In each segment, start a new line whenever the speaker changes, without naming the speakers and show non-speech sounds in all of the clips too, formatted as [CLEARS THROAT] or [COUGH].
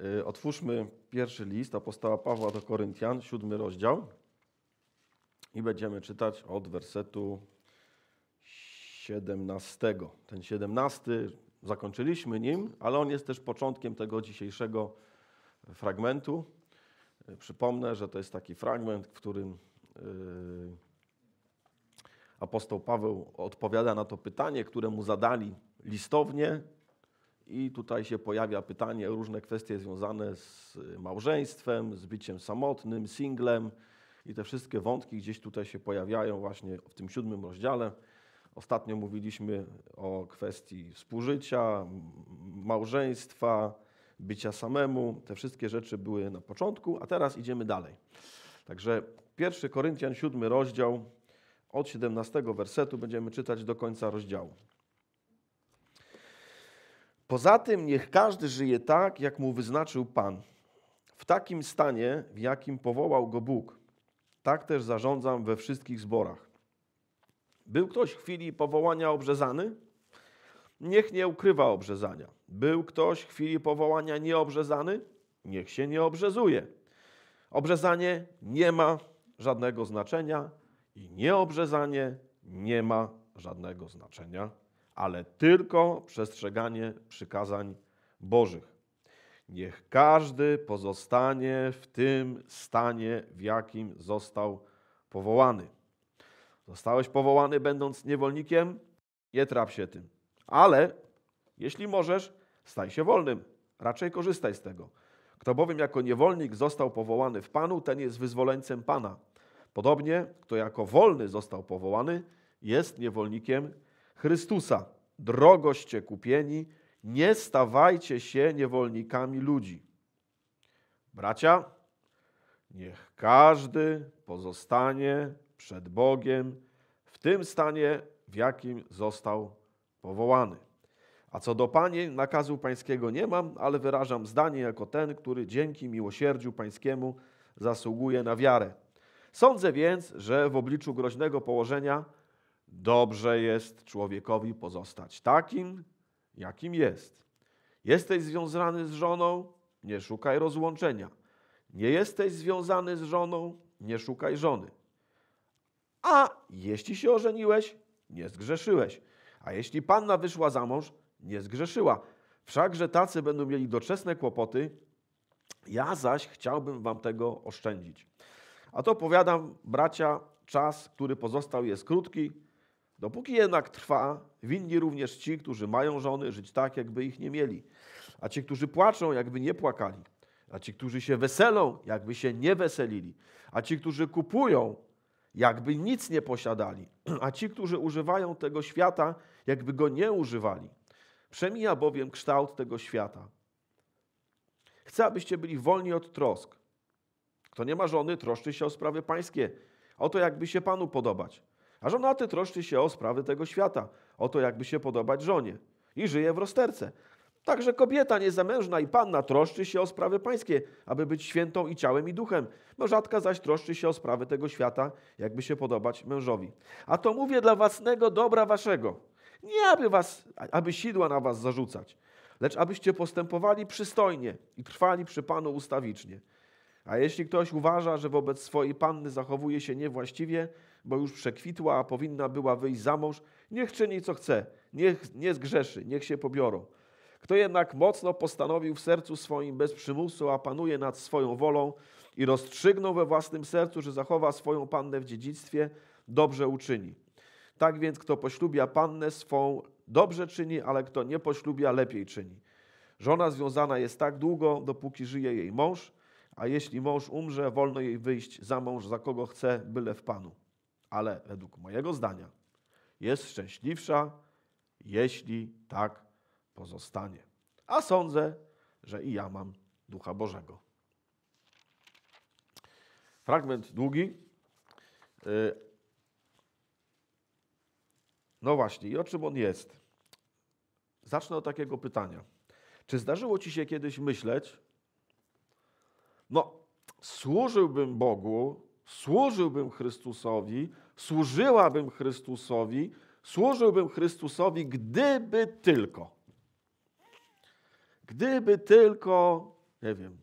Y, otwórzmy pierwszy list apostoła Pawła do Koryntian, siódmy rozdział. I będziemy czytać od wersetu 17. Ten 17 zakończyliśmy nim, ale on jest też początkiem tego dzisiejszego fragmentu. Y, przypomnę, że to jest taki fragment, w którym y, apostoł Paweł odpowiada na to pytanie, które mu zadali listownie i tutaj się pojawia pytanie, różne kwestie związane z y, małżeństwem, z byciem samotnym, singlem. I te wszystkie wątki gdzieś tutaj się pojawiają właśnie w tym siódmym rozdziale. Ostatnio mówiliśmy o kwestii współżycia, małżeństwa, bycia samemu. Te wszystkie rzeczy były na początku, a teraz idziemy dalej. Także 1 Koryntian siódmy rozdział od 17 wersetu będziemy czytać do końca rozdziału. Poza tym niech każdy żyje tak, jak mu wyznaczył Pan, w takim stanie, w jakim powołał go Bóg. Tak też zarządzam we wszystkich zborach. Był ktoś w chwili powołania obrzezany? Niech nie ukrywa obrzezania. Był ktoś w chwili powołania nieobrzezany? Niech się nie obrzezuje. Obrzezanie nie ma żadnego znaczenia i nieobrzezanie nie ma żadnego znaczenia ale tylko przestrzeganie przykazań Bożych. Niech każdy pozostanie w tym stanie, w jakim został powołany. Zostałeś powołany, będąc niewolnikiem? Nie trap się tym. Ale jeśli możesz, staj się wolnym. Raczej korzystaj z tego. Kto bowiem jako niewolnik został powołany w Panu, ten jest wyzwoleńcem Pana. Podobnie, kto jako wolny został powołany, jest niewolnikiem Chrystusa. Drogoście kupieni, nie stawajcie się niewolnikami ludzi. Bracia, niech każdy pozostanie przed Bogiem w tym stanie, w jakim został powołany. A co do Panie, nakazu Pańskiego nie mam, ale wyrażam zdanie jako ten, który dzięki miłosierdziu Pańskiemu zasługuje na wiarę. Sądzę więc, że w obliczu groźnego położenia Dobrze jest człowiekowi pozostać takim, jakim jest. Jesteś związany z żoną, nie szukaj rozłączenia. Nie jesteś związany z żoną, nie szukaj żony. A jeśli się ożeniłeś, nie zgrzeszyłeś. A jeśli panna wyszła za mąż, nie zgrzeszyła. Wszakże tacy będą mieli doczesne kłopoty, ja zaś chciałbym wam tego oszczędzić. A to powiadam, bracia, czas, który pozostał jest krótki, Dopóki jednak trwa, winni również ci, którzy mają żony, żyć tak, jakby ich nie mieli, a ci, którzy płaczą, jakby nie płakali, a ci, którzy się weselą, jakby się nie weselili, a ci, którzy kupują, jakby nic nie posiadali, [CLEARS THROAT] a ci, którzy używają tego świata, jakby go nie używali. Przemija bowiem kształt tego świata. Chcę, abyście byli wolni od trosk. Kto nie ma żony, troszczy się o sprawy pańskie. to jakby się Panu podobać a żonaty troszczy się o sprawy tego świata, o to, jakby się podobać żonie. I żyje w rozterce. Także kobieta niezamężna i panna troszczy się o sprawy pańskie, aby być świętą i ciałem i duchem. Mężatka zaś troszczy się o sprawy tego świata, jakby się podobać mężowi. A to mówię dla własnego dobra waszego. Nie aby, was, aby sidła na was zarzucać, lecz abyście postępowali przystojnie i trwali przy Panu ustawicznie. A jeśli ktoś uważa, że wobec swojej panny zachowuje się niewłaściwie, bo już przekwitła, a powinna była wyjść za mąż, niech czyni co chce, niech nie zgrzeszy, niech się pobiorą. Kto jednak mocno postanowił w sercu swoim bez przymusu, a panuje nad swoją wolą i rozstrzygnął we własnym sercu, że zachowa swoją pannę w dziedzictwie, dobrze uczyni. Tak więc kto poślubia pannę swą, dobrze czyni, ale kto nie poślubia, lepiej czyni. Żona związana jest tak długo, dopóki żyje jej mąż, a jeśli mąż umrze, wolno jej wyjść za mąż, za kogo chce, byle w Panu ale według mojego zdania jest szczęśliwsza, jeśli tak pozostanie. A sądzę, że i ja mam Ducha Bożego. Fragment długi. Y, no właśnie, i o czym on jest? Zacznę od takiego pytania. Czy zdarzyło ci się kiedyś myśleć, no, służyłbym Bogu służyłbym Chrystusowi, służyłabym Chrystusowi, służyłbym Chrystusowi, gdyby tylko. Gdyby tylko, nie wiem,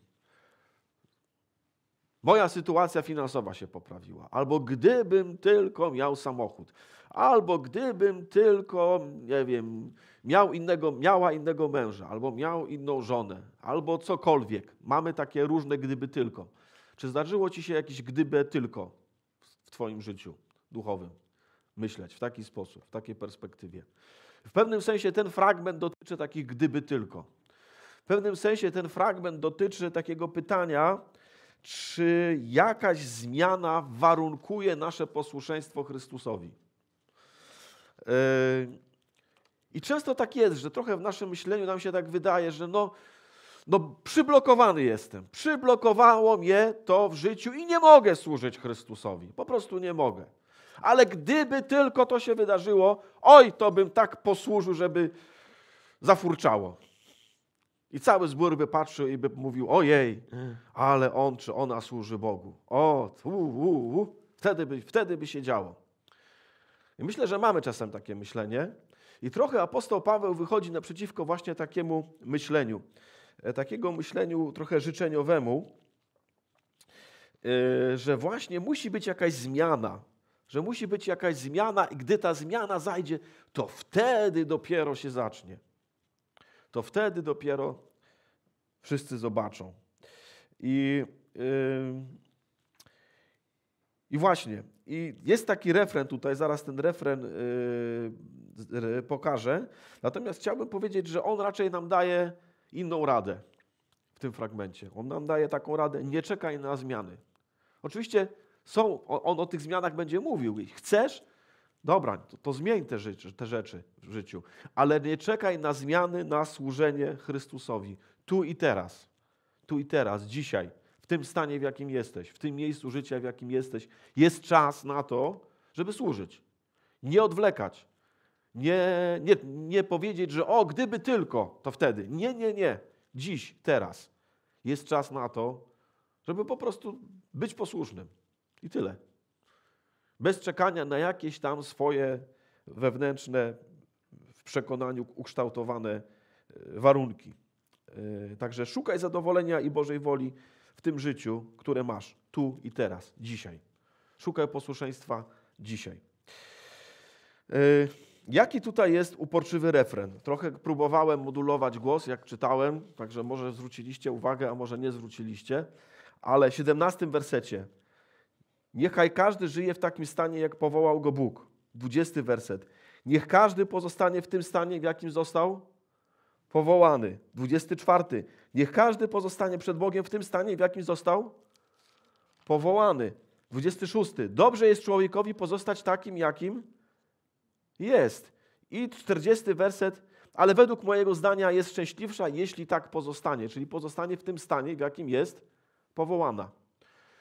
moja sytuacja finansowa się poprawiła, albo gdybym tylko miał samochód, albo gdybym tylko, nie wiem, miał innego, miała innego męża, albo miał inną żonę, albo cokolwiek. Mamy takie różne gdyby tylko. Czy zdarzyło ci się jakieś gdyby tylko w twoim życiu duchowym? Myśleć w taki sposób, w takiej perspektywie. W pewnym sensie ten fragment dotyczy takich gdyby tylko. W pewnym sensie ten fragment dotyczy takiego pytania, czy jakaś zmiana warunkuje nasze posłuszeństwo Chrystusowi. Yy. I często tak jest, że trochę w naszym myśleniu nam się tak wydaje, że no, no przyblokowany jestem. Przyblokowało mnie to w życiu i nie mogę służyć Chrystusowi. Po prostu nie mogę. Ale gdyby tylko to się wydarzyło, oj, to bym tak posłużył, żeby zafurczało. I cały zbór by patrzył i by mówił, ojej, ale on czy ona służy Bogu. O, u, u, u. Wtedy, by, wtedy by się działo. I myślę, że mamy czasem takie myślenie. I trochę apostoł Paweł wychodzi naprzeciwko właśnie takiemu myśleniu. E, takiego myśleniu trochę życzeniowemu, e, że właśnie musi być jakaś zmiana, że musi być jakaś zmiana i gdy ta zmiana zajdzie, to wtedy dopiero się zacznie. To wtedy dopiero wszyscy zobaczą. I, yy, i właśnie, i jest taki refren tutaj, zaraz ten refren yy, pokażę. Natomiast chciałbym powiedzieć, że on raczej nam daje inną radę w tym fragmencie. On nam daje taką radę: nie czekaj na zmiany. Oczywiście są, on o tych zmianach będzie mówił. Chcesz? Dobra, to, to zmień te rzeczy, te rzeczy w życiu, ale nie czekaj na zmiany, na służenie Chrystusowi tu i teraz. Tu i teraz, dzisiaj, w tym stanie, w jakim jesteś, w tym miejscu życia, w jakim jesteś, jest czas na to, żeby służyć. Nie odwlekać. Nie, nie, nie powiedzieć, że o, gdyby tylko, to wtedy. Nie, nie, nie. Dziś, teraz jest czas na to, żeby po prostu być posłusznym. I tyle. Bez czekania na jakieś tam swoje wewnętrzne, w przekonaniu ukształtowane e, warunki. E, także szukaj zadowolenia i Bożej woli w tym życiu, które masz tu i teraz, dzisiaj. Szukaj posłuszeństwa dzisiaj. E, Jaki tutaj jest uporczywy refren? Trochę próbowałem modulować głos, jak czytałem, także może zwróciliście uwagę, a może nie zwróciliście, ale w 17 wersecie. Niechaj każdy żyje w takim stanie, jak powołał go Bóg. 20 werset. Niech każdy pozostanie w tym stanie, w jakim został powołany. 24. Niech każdy pozostanie przed Bogiem w tym stanie, w jakim został powołany. 26. Dobrze jest człowiekowi pozostać takim, jakim jest. I 40 werset, ale według mojego zdania jest szczęśliwsza, jeśli tak pozostanie, czyli pozostanie w tym stanie, w jakim jest powołana.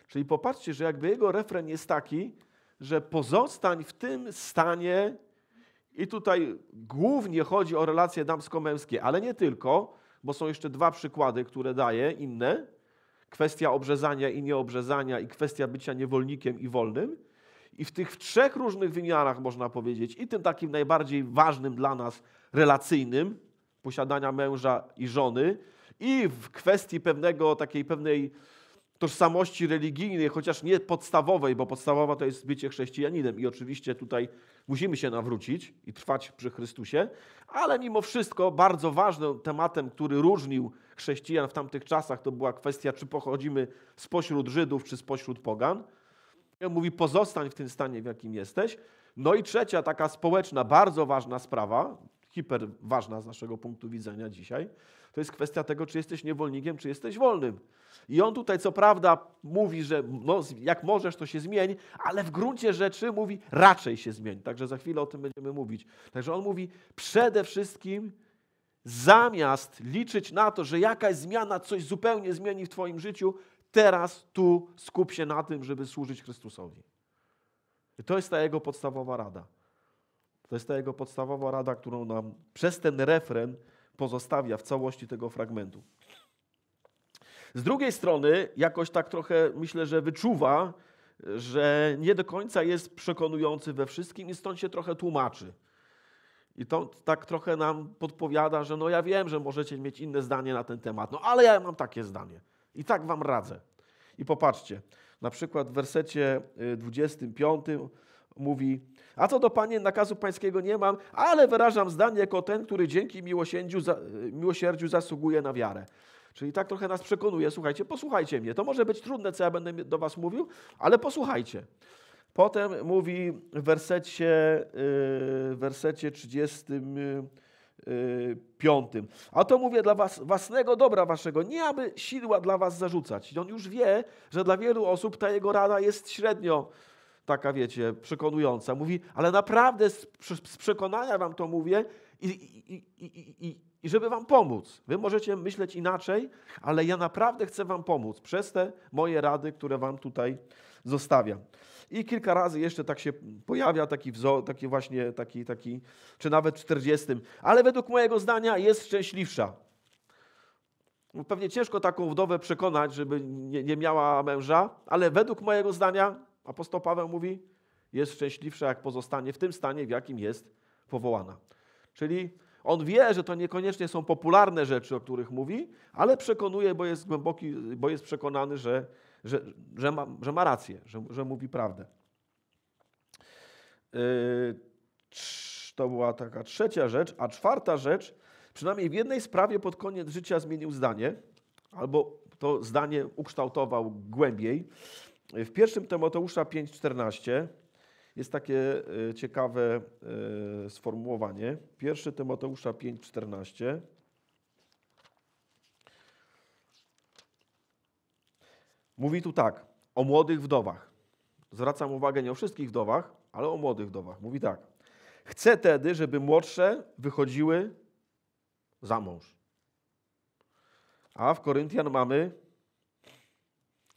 Czyli popatrzcie, że jakby jego refren jest taki, że pozostań w tym stanie, i tutaj głównie chodzi o relacje damsko-męskie, ale nie tylko, bo są jeszcze dwa przykłady, które daje inne. Kwestia obrzezania i nieobrzezania i kwestia bycia niewolnikiem i wolnym i w tych trzech różnych wymiarach można powiedzieć, i tym takim najbardziej ważnym dla nas relacyjnym, posiadania męża i żony, i w kwestii pewnego takiej pewnej tożsamości religijnej, chociaż nie podstawowej, bo podstawowa to jest bycie chrześcijaninem i oczywiście tutaj musimy się nawrócić i trwać przy Chrystusie, ale mimo wszystko bardzo ważnym tematem, który różnił chrześcijan w tamtych czasach, to była kwestia, czy pochodzimy spośród Żydów, czy spośród Pogan mówi pozostań w tym stanie, w jakim jesteś. No i trzecia, taka społeczna, bardzo ważna sprawa, hiper ważna z naszego punktu widzenia dzisiaj, to jest kwestia tego, czy jesteś niewolnikiem, czy jesteś wolnym. I on tutaj co prawda mówi, że no, jak możesz, to się zmień, ale w gruncie rzeczy mówi raczej się zmień. Także za chwilę o tym będziemy mówić. Także on mówi przede wszystkim zamiast liczyć na to, że jakaś zmiana coś zupełnie zmieni w Twoim życiu, teraz, tu skup się na tym, żeby służyć Chrystusowi. I to jest ta jego podstawowa rada. To jest ta jego podstawowa rada, którą nam przez ten refren pozostawia w całości tego fragmentu. Z drugiej strony, jakoś tak trochę myślę, że wyczuwa, że nie do końca jest przekonujący we wszystkim i stąd się trochę tłumaczy. I to tak trochę nam podpowiada, że no ja wiem, że możecie mieć inne zdanie na ten temat, no ale ja mam takie zdanie. I tak wam radzę. I popatrzcie, na przykład w wersecie 25 y, mówi: A co do Panie nakazu Pańskiego nie mam, ale wyrażam zdanie jako ten, który dzięki miłosierdziu, y, miłosierdziu zasługuje na wiarę. Czyli tak trochę nas przekonuje, słuchajcie, posłuchajcie mnie. To może być trudne, co ja będę do Was mówił, ale posłuchajcie. Potem mówi w wersecie, y, w wersecie 30. Y, piątym. A to mówię dla was, własnego dobra waszego, nie aby sidła dla was zarzucać. I on już wie, że dla wielu osób ta jego rada jest średnio taka, wiecie, przekonująca. Mówi, ale naprawdę z, z przekonania wam to mówię i, i, i, i, żeby wam pomóc. Wy możecie myśleć inaczej, ale ja naprawdę chcę wam pomóc przez te moje rady, które wam tutaj zostawiam. I kilka razy jeszcze tak się pojawia taki wzor, taki właśnie, taki, taki, czy nawet w 40. Ale według mojego zdania jest szczęśliwsza. No pewnie ciężko taką wdowę przekonać, żeby nie, nie miała męża, ale według mojego zdania, apostoł Paweł mówi, jest szczęśliwsza, jak pozostanie w tym stanie, w jakim jest powołana. Czyli on wie, że to niekoniecznie są popularne rzeczy, o których mówi, ale przekonuje, bo jest głęboki, bo jest przekonany, że że, że, ma, że ma rację, że, że mówi prawdę. Yy, to była taka trzecia rzecz. A czwarta rzecz, przynajmniej w jednej sprawie pod koniec życia zmienił zdanie, albo to zdanie ukształtował głębiej. W pierwszym Tymoteusza 5,14 jest takie yy, ciekawe yy, sformułowanie. Pierwszy Tymoteusza 5,14. Mówi tu tak, o młodych wdowach. Zwracam uwagę nie o wszystkich wdowach, ale o młodych wdowach. Mówi tak. Chcę tedy, żeby młodsze wychodziły za mąż. A w Koryntian mamy,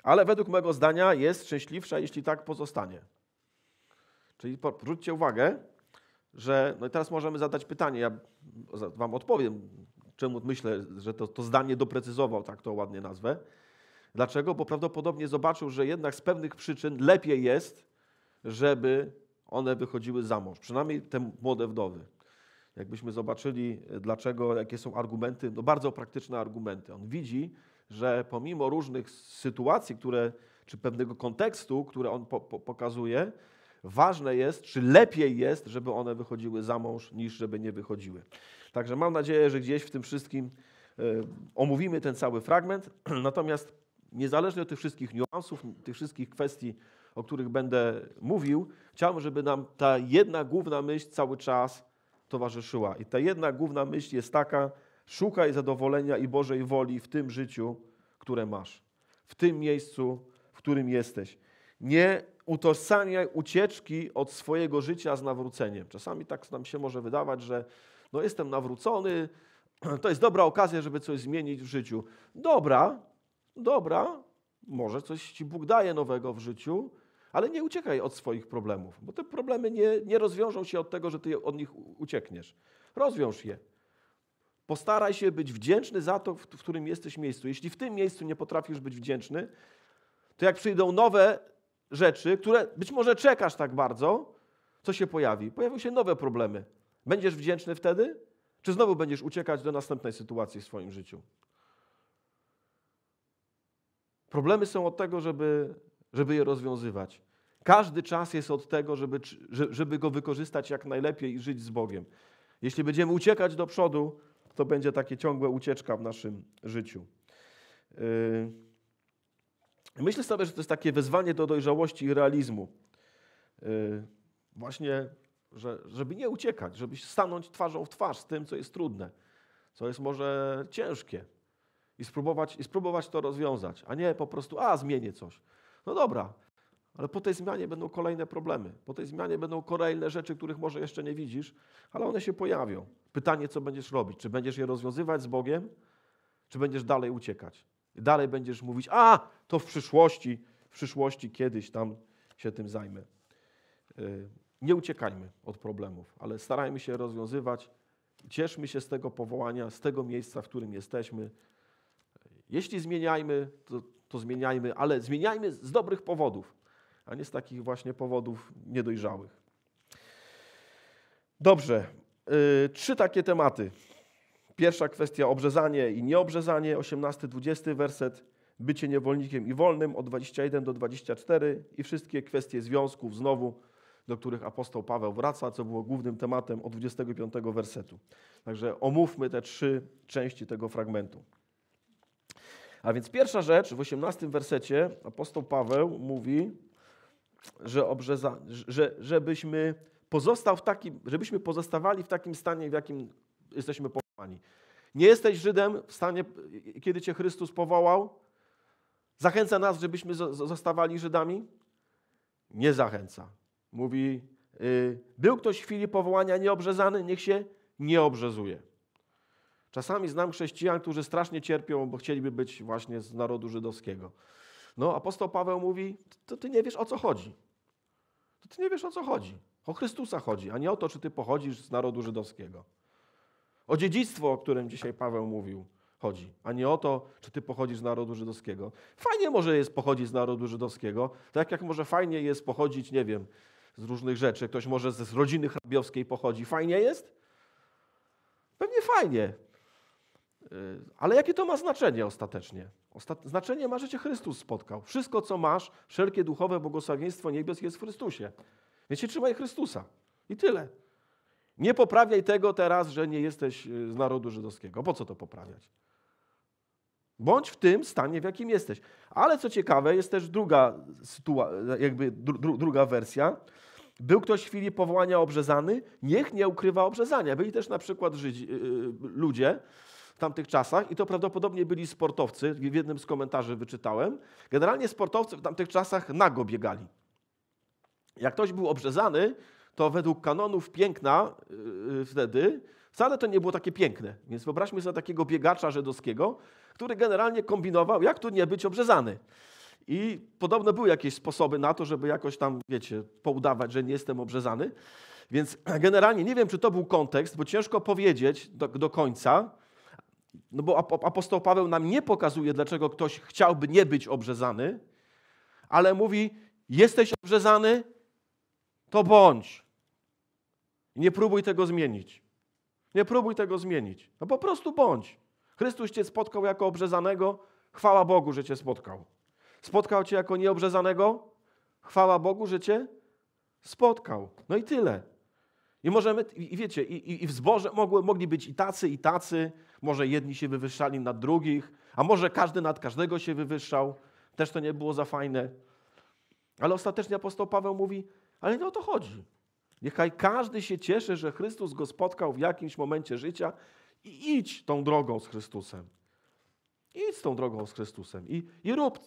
ale według mojego zdania jest szczęśliwsza, jeśli tak pozostanie. Czyli zwróćcie uwagę, że. No i teraz możemy zadać pytanie. Ja Wam odpowiem, czemu myślę, że to, to zdanie doprecyzował, tak to ładnie nazwę. Dlaczego? Bo prawdopodobnie zobaczył, że jednak z pewnych przyczyn lepiej jest, żeby one wychodziły za mąż, przynajmniej te młode wdowy. Jakbyśmy zobaczyli, dlaczego, jakie są argumenty, no bardzo praktyczne argumenty. On widzi, że pomimo różnych sytuacji, które, czy pewnego kontekstu, które on po, po, pokazuje, ważne jest, czy lepiej jest, żeby one wychodziły za mąż, niż żeby nie wychodziły. Także mam nadzieję, że gdzieś w tym wszystkim y, omówimy ten cały fragment. [CLEARS THROAT] Natomiast niezależnie od tych wszystkich niuansów, tych wszystkich kwestii, o których będę mówił, chciałbym, żeby nam ta jedna główna myśl cały czas towarzyszyła. I ta jedna główna myśl jest taka: szukaj zadowolenia i Bożej woli w tym życiu, które masz, w tym miejscu, w którym jesteś. Nie utożsamiaj ucieczki od swojego życia z nawróceniem. Czasami tak nam się może wydawać, że no jestem nawrócony, [CLEARS THROAT] to jest dobra okazja, żeby coś zmienić w życiu. Dobra, Dobra, może coś Ci Bóg daje nowego w życiu, ale nie uciekaj od swoich problemów, bo te problemy nie, nie rozwiążą się od tego, że Ty od nich uciekniesz. Rozwiąż je. Postaraj się być wdzięczny za to, w którym jesteś miejscu. Jeśli w tym miejscu nie potrafisz być wdzięczny, to jak przyjdą nowe rzeczy, które być może czekasz tak bardzo, co się pojawi? Pojawią się nowe problemy. Będziesz wdzięczny wtedy? Czy znowu będziesz uciekać do następnej sytuacji w swoim życiu? Problemy są od tego, żeby, żeby je rozwiązywać. Każdy czas jest od tego, żeby, żeby go wykorzystać jak najlepiej i żyć z Bogiem. Jeśli będziemy uciekać do przodu, to będzie takie ciągłe ucieczka w naszym życiu. Y, myślę sobie, że to jest takie wezwanie do dojrzałości i realizmu. Y, właśnie, że, żeby nie uciekać, żeby stanąć twarzą w twarz z tym, co jest trudne, co jest może ciężkie, i spróbować, i spróbować to rozwiązać, a nie po prostu, a zmienię coś. No dobra, ale po tej zmianie będą kolejne problemy, po tej zmianie będą kolejne rzeczy, których może jeszcze nie widzisz, ale one się pojawią. Pytanie, co będziesz robić? Czy będziesz je rozwiązywać z Bogiem, czy będziesz dalej uciekać? I dalej będziesz mówić, a to w przyszłości, w przyszłości kiedyś tam się tym zajmę. Y, nie uciekajmy od problemów, ale starajmy się rozwiązywać. Cieszmy się z tego powołania, z tego miejsca, w którym jesteśmy, jeśli zmieniajmy, to, to zmieniajmy, ale zmieniajmy z dobrych powodów, a nie z takich właśnie powodów niedojrzałych. Dobrze, yy, trzy takie tematy. Pierwsza kwestia obrzezanie i nieobrzezanie, 18-20 werset, bycie niewolnikiem i wolnym od 21 do 24 i wszystkie kwestie związków znowu, do których apostoł Paweł wraca, co było głównym tematem od 25 wersetu. Także omówmy te trzy części tego fragmentu. A więc pierwsza rzecz w 18 wersecie apostoł Paweł mówi, że, obrzeza, że żebyśmy pozostał w takim, żebyśmy pozostawali w takim stanie, w jakim jesteśmy powołani. Nie jesteś Żydem w stanie, kiedy Cię Chrystus powołał? Zachęca nas, żebyśmy zostawali Żydami? Nie zachęca. Mówi, yy, był ktoś w chwili powołania nieobrzezany, niech się nie obrzezuje. Czasami znam chrześcijan, którzy strasznie cierpią, bo chcieliby być właśnie z narodu żydowskiego. No, apostoł Paweł mówi, to ty nie wiesz o co chodzi. To ty nie wiesz o co chodzi. O Chrystusa chodzi, a nie o to, czy ty pochodzisz z narodu żydowskiego. O dziedzictwo, o którym dzisiaj Paweł mówił, chodzi, a nie o to, czy ty pochodzisz z narodu żydowskiego. Fajnie może jest pochodzić z narodu żydowskiego, tak jak może fajnie jest pochodzić, nie wiem, z różnych rzeczy. Ktoś może z rodziny hrabiowskiej pochodzi. Fajnie jest? Pewnie fajnie. Y, ale jakie to ma znaczenie ostatecznie? Ostat... Znaczenie ma, że cię Chrystus spotkał. Wszystko, co masz, wszelkie duchowe błogosławieństwo niebieskie jest w Chrystusie. Więc się trzymaj Chrystusa. I tyle. Nie poprawiaj tego teraz, że nie jesteś y, z narodu żydowskiego. Po co to poprawiać? Bądź w tym stanie, w jakim jesteś. Ale co ciekawe, jest też druga, jakby dru druga wersja. Był ktoś w chwili powołania obrzezany, niech nie ukrywa obrzezania. Byli też na przykład Żydzi, y, ludzie, tamtych czasach i to prawdopodobnie byli sportowcy, w jednym z komentarzy wyczytałem. Generalnie sportowcy w tamtych czasach nago biegali. Jak ktoś był obrzezany, to według kanonów piękna yy, yy, wtedy wcale to nie było takie piękne. Więc wyobraźmy sobie takiego biegacza żydowskiego, który generalnie kombinował, jak tu nie być obrzezany. I podobno były jakieś sposoby na to, żeby jakoś tam, wiecie, poudawać, że nie jestem obrzezany. Więc generalnie nie wiem, czy to był kontekst, bo ciężko powiedzieć do, do końca, no bo apostoł Paweł nam nie pokazuje, dlaczego ktoś chciałby nie być obrzezany, ale mówi: Jesteś obrzezany, to bądź. Nie próbuj tego zmienić. Nie próbuj tego zmienić. No po prostu bądź. Chrystus Cię spotkał jako obrzezanego, chwała Bogu, że Cię spotkał. Spotkał Cię jako nieobrzezanego, chwała Bogu, że Cię spotkał. No i tyle. I możemy, i wiecie, i, i w zborze mogły, mogli być i tacy, i tacy. Może jedni się wywyższali nad drugich, a może każdy nad każdego się wywyższał. Też to nie było za fajne. Ale ostatecznie apostoł Paweł mówi, ale nie o to chodzi. Niechaj każdy się cieszy, że Chrystus go spotkał w jakimś momencie życia i idź tą drogą z Chrystusem. Idź tą drogą z Chrystusem i, i rób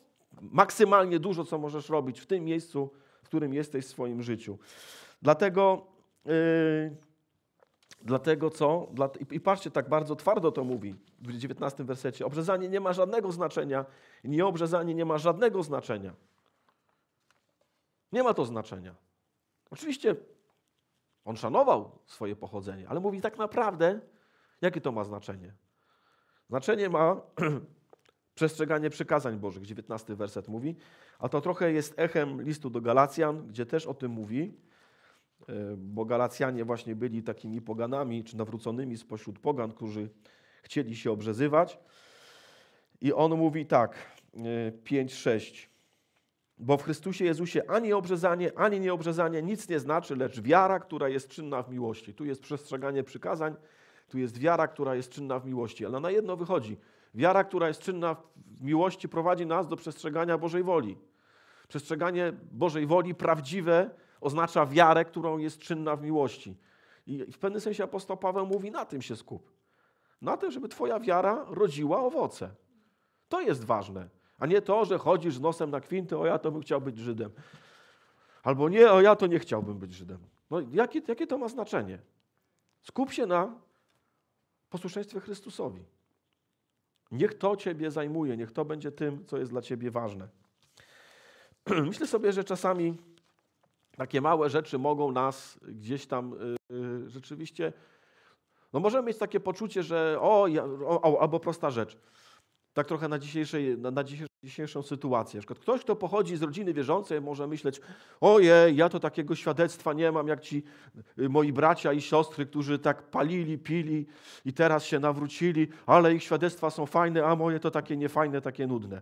maksymalnie dużo, co możesz robić w tym miejscu, w którym jesteś w swoim życiu. Dlatego Yy, dlatego co? I patrzcie, tak bardzo twardo to mówi w 19 wersecie. Obrzezanie nie ma żadnego znaczenia. Nieobrzezanie nie ma żadnego znaczenia. Nie ma to znaczenia. Oczywiście on szanował swoje pochodzenie, ale mówi tak naprawdę, jakie to ma znaczenie? Znaczenie ma [CLEARS THROAT] przestrzeganie przykazań Bożych, 19 werset mówi, a to trochę jest echem listu do Galacjan, gdzie też o tym mówi. E, bo Galacjanie właśnie byli takimi poganami, czy nawróconymi spośród pogan, którzy chcieli się obrzezywać. I on mówi tak, 5-6. E, bo w Chrystusie Jezusie ani obrzezanie, ani nieobrzezanie nic nie znaczy, lecz wiara, która jest czynna w miłości. Tu jest przestrzeganie przykazań, tu jest wiara, która jest czynna w miłości. Ale na jedno wychodzi. Wiara, która jest czynna w miłości, prowadzi nas do przestrzegania Bożej woli. Przestrzeganie Bożej woli prawdziwe Oznacza wiarę, którą jest czynna w miłości. I w pewnym sensie apostoł Paweł mówi, na tym się skup. Na tym, żeby twoja wiara rodziła owoce. To jest ważne. A nie to, że chodzisz z nosem na kwinty, o ja to bym chciał być Żydem. Albo nie, o ja to nie chciałbym być Żydem. No jakie, jakie to ma znaczenie? Skup się na posłuszeństwie Chrystusowi. Niech to Ciebie zajmuje, niech to będzie tym, co jest dla Ciebie ważne. [CLEARS THROAT] Myślę sobie, że czasami takie małe rzeczy mogą nas gdzieś tam y, y, rzeczywiście. No możemy mieć takie poczucie, że o, o, albo prosta rzecz. Tak trochę na, dzisiejszej, na, na dzisiejszą sytuację. Na ktoś, kto pochodzi z rodziny wierzącej, może myśleć: Ojej, ja to takiego świadectwa nie mam, jak ci y, moi bracia i siostry, którzy tak palili, pili i teraz się nawrócili, ale ich świadectwa są fajne, a moje to takie niefajne, takie nudne.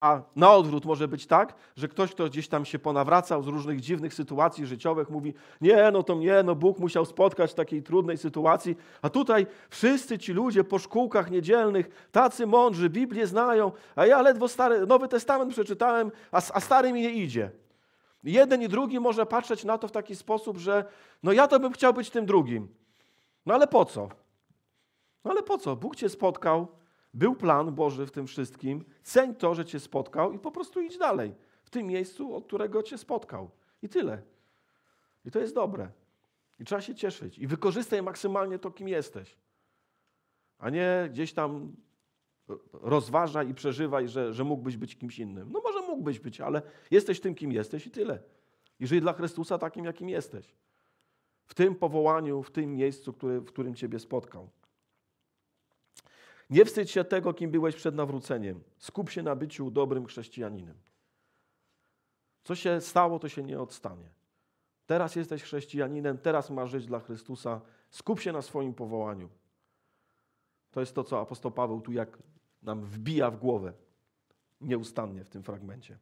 A na odwrót może być tak, że ktoś, kto gdzieś tam się ponawracał z różnych dziwnych sytuacji życiowych, mówi: Nie, no to mnie, no Bóg musiał spotkać w takiej trudnej sytuacji. A tutaj wszyscy ci ludzie po szkółkach niedzielnych, tacy mądrzy, Biblię znają, a ja ledwo stary, Nowy Testament przeczytałem, a, a stary mi nie idzie. Jeden i drugi może patrzeć na to w taki sposób, że no ja to bym chciał być tym drugim. No ale po co? No ale po co? Bóg cię spotkał, był plan Boży w tym wszystkim. Ceń to, że Cię spotkał i po prostu idź dalej. W tym miejscu, od którego Cię spotkał. I tyle. I to jest dobre. I trzeba się cieszyć. I wykorzystaj maksymalnie to, kim jesteś. A nie gdzieś tam rozważaj i przeżywaj, że, że mógłbyś być kimś innym. No może mógłbyś być, ale jesteś tym, kim jesteś i tyle. I żyj dla Chrystusa takim, jakim jesteś. W tym powołaniu, w tym miejscu, który, w którym Ciebie spotkał. Nie wstydź się tego, kim byłeś przed nawróceniem. Skup się na byciu dobrym chrześcijaninem. Co się stało, to się nie odstanie. Teraz jesteś chrześcijaninem, teraz masz żyć dla Chrystusa. Skup się na swoim powołaniu. To jest to, co apostoł Paweł tu jak nam wbija w głowę nieustannie w tym fragmencie.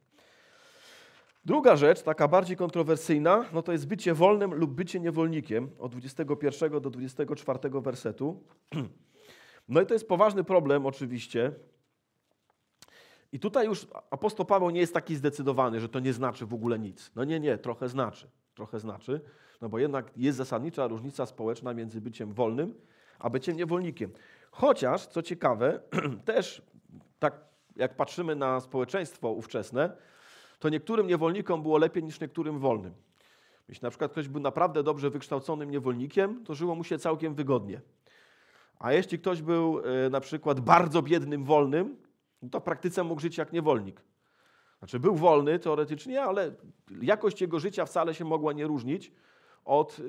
Druga rzecz, taka bardziej kontrowersyjna, no to jest bycie wolnym lub bycie niewolnikiem od 21 do 24 wersetu. [CLEARS THROAT] No i to jest poważny problem oczywiście. I tutaj już apostoł Paweł nie jest taki zdecydowany, że to nie znaczy w ogóle nic. No nie, nie, trochę znaczy. Trochę znaczy, no bo jednak jest zasadnicza różnica społeczna między byciem wolnym a byciem niewolnikiem. Chociaż, co ciekawe, [CLEARS THROAT] też tak jak patrzymy na społeczeństwo ówczesne, to niektórym niewolnikom było lepiej niż niektórym wolnym. Jeśli na przykład ktoś był naprawdę dobrze wykształconym niewolnikiem, to żyło mu się całkiem wygodnie. A jeśli ktoś był e, na przykład bardzo biednym wolnym, no to w praktyce mógł żyć jak niewolnik. Znaczy był wolny teoretycznie, ale jakość jego życia wcale się mogła nie różnić od, y,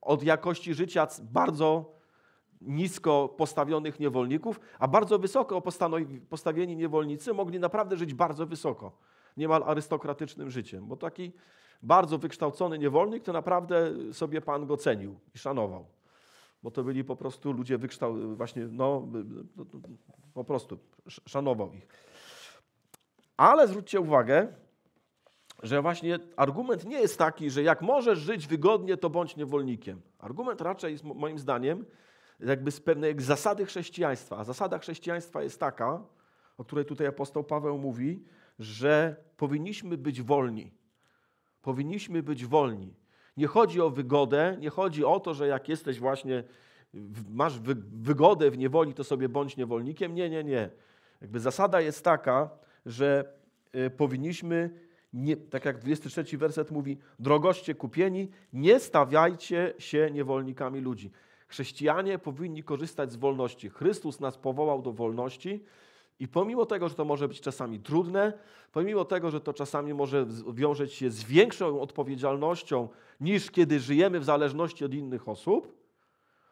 od jakości życia bardzo nisko postawionych niewolników, a bardzo wysoko postawieni niewolnicy mogli naprawdę żyć bardzo wysoko, niemal arystokratycznym życiem, bo taki bardzo wykształcony niewolnik to naprawdę sobie Pan go cenił i szanował bo to byli po prostu ludzie wykształceni, właśnie, no, po prostu szanował ich. Ale zwróćcie uwagę, że właśnie argument nie jest taki, że jak możesz żyć wygodnie, to bądź niewolnikiem. Argument raczej jest moim zdaniem jakby z pewnej zasady chrześcijaństwa. A zasada chrześcijaństwa jest taka, o której tutaj apostoł Paweł mówi, że powinniśmy być wolni. Powinniśmy być wolni. Nie chodzi o wygodę, nie chodzi o to, że jak jesteś właśnie, masz wygodę w niewoli, to sobie bądź niewolnikiem. Nie, nie, nie. Jakby zasada jest taka, że e, powinniśmy, nie, tak jak 23 werset mówi, drogoście kupieni, nie stawiajcie się niewolnikami ludzi. Chrześcijanie powinni korzystać z wolności. Chrystus nas powołał do wolności i pomimo tego, że to może być czasami trudne, pomimo tego, że to czasami może wiążeć się z większą odpowiedzialnością niż kiedy żyjemy w zależności od innych osób,